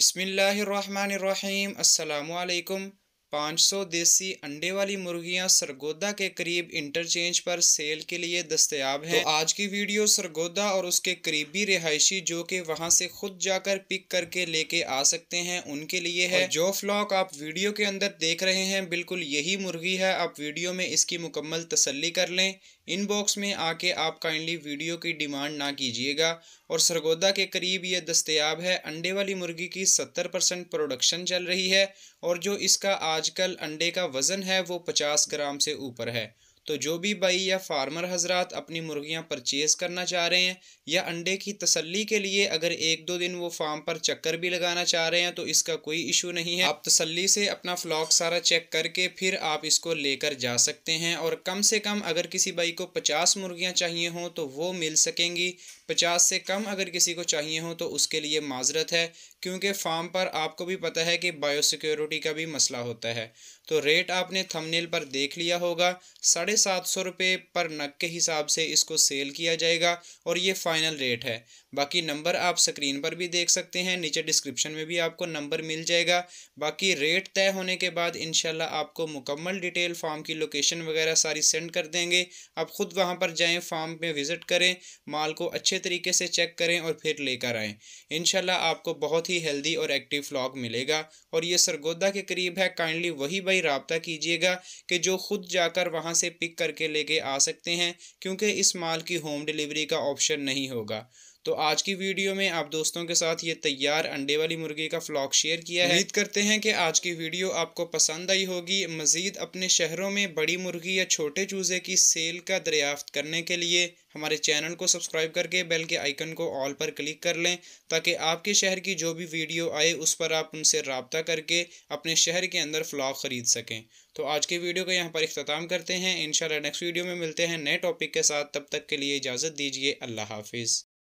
बिसमीम् पाँच 500 देसी अंडे वाली मुर्गियां सरगोदा के करीब इंटरचेंज पर सेल के लिए दस्तयाब हैं तो आज की वीडियो सरगोदा और उसके करीबी रिहायशी जो कि वहां से खुद जाकर पिक करके लेके आ सकते हैं उनके लिए है जो फ्लॉक आप वीडियो के अंदर देख रहे हैं बिल्कुल यही मुर्गी है आप वीडियो में इसकी मुकम्मल तसली कर लें इनबॉक्स में आके आप काइंडली वीडियो की डिमांड ना कीजिएगा और सरगोदा के करीब ये दस्तयाब है अंडे वाली मुर्गी की सत्तर परसेंट प्रोडक्शन चल रही है और जो इसका आजकल अंडे का वज़न है वो पचास ग्राम से ऊपर है तो जो भी बई या फार्मर हजरात अपनी मुर्गियाँ परचेज़ करना चाह रहे हैं या अंडे की तसल्ली के लिए अगर एक दो दिन वो फार्म पर चक्कर भी लगाना चाह रहे हैं तो इसका कोई इशू नहीं है आप तसल्ली से अपना फ्लॉक सारा चेक करके फिर आप इसको लेकर जा सकते हैं और कम से कम अगर किसी बई को पचास मुर्गियाँ चाहिए हों तो वो मिल सकेंगी पचास से कम अगर किसी को चाहिए हों तो उसके लिए माजरत है क्योंकि फार्म पर आपको भी पता है कि बायोसिक्योरिटी का भी मसला होता है तो रेट आपने थमनेल पर देख लिया होगा साढ़े साढ़े सात सौ रुपये पर नग के हिसाब से इसको सेल किया जाएगा और ये फाइनल रेट है बाकी नंबर आप स्क्रीन पर भी देख सकते हैं नीचे डिस्क्रिप्शन में भी आपको नंबर मिल जाएगा बाकी रेट तय होने के बाद इन आपको मुकम्मल डिटेल फार्म की लोकेशन वगैरह सारी सेंड कर देंगे आप ख़ुद वहाँ पर जाएँ फार्म में विज़िट करें माल को अच्छे तरीके से चेक करें और फिर लेकर आएँ इन आपको बहुत ही हेल्दी और एक्टिव फ्लॉग मिलेगा और ये सरगोदा के करीब है काइंडली वही भाई रबता कीजिएगा कि जो खुद जाकर वहाँ से पिक पिक करके लेके आ सकते हैं क्योंकि इस माल की होम डिलीवरी का ऑप्शन नहीं होगा तो आज की वीडियो में आप दोस्तों के साथ ये तैयार अंडे वाली मुर्गी का फ्लॉक शेयर किया है उम्मीद करते हैं कि आज की वीडियो आपको पसंद आई होगी मज़ीद अपने शहरों में बड़ी मुर्गी या छोटे चूज़े की सेल का दरियाफ्त करने के लिए हमारे चैनल को सब्सक्राइब करके बेल के आइकन को ऑल पर क्लिक कर लें ताकि आपके शहर की जो भी वीडियो आए उस पर आप उनसे रबता करके अपने शहर के अंदर फ्लॉक ख़रीद सकें तो आज के वीडियो का यहाँ पर अख्ताम करते हैं इन नेक्स्ट वीडियो में मिलते हैं नए टॉपिक के साथ तब तक के लिए इजाज़त दीजिए अल्लाह हाफिज़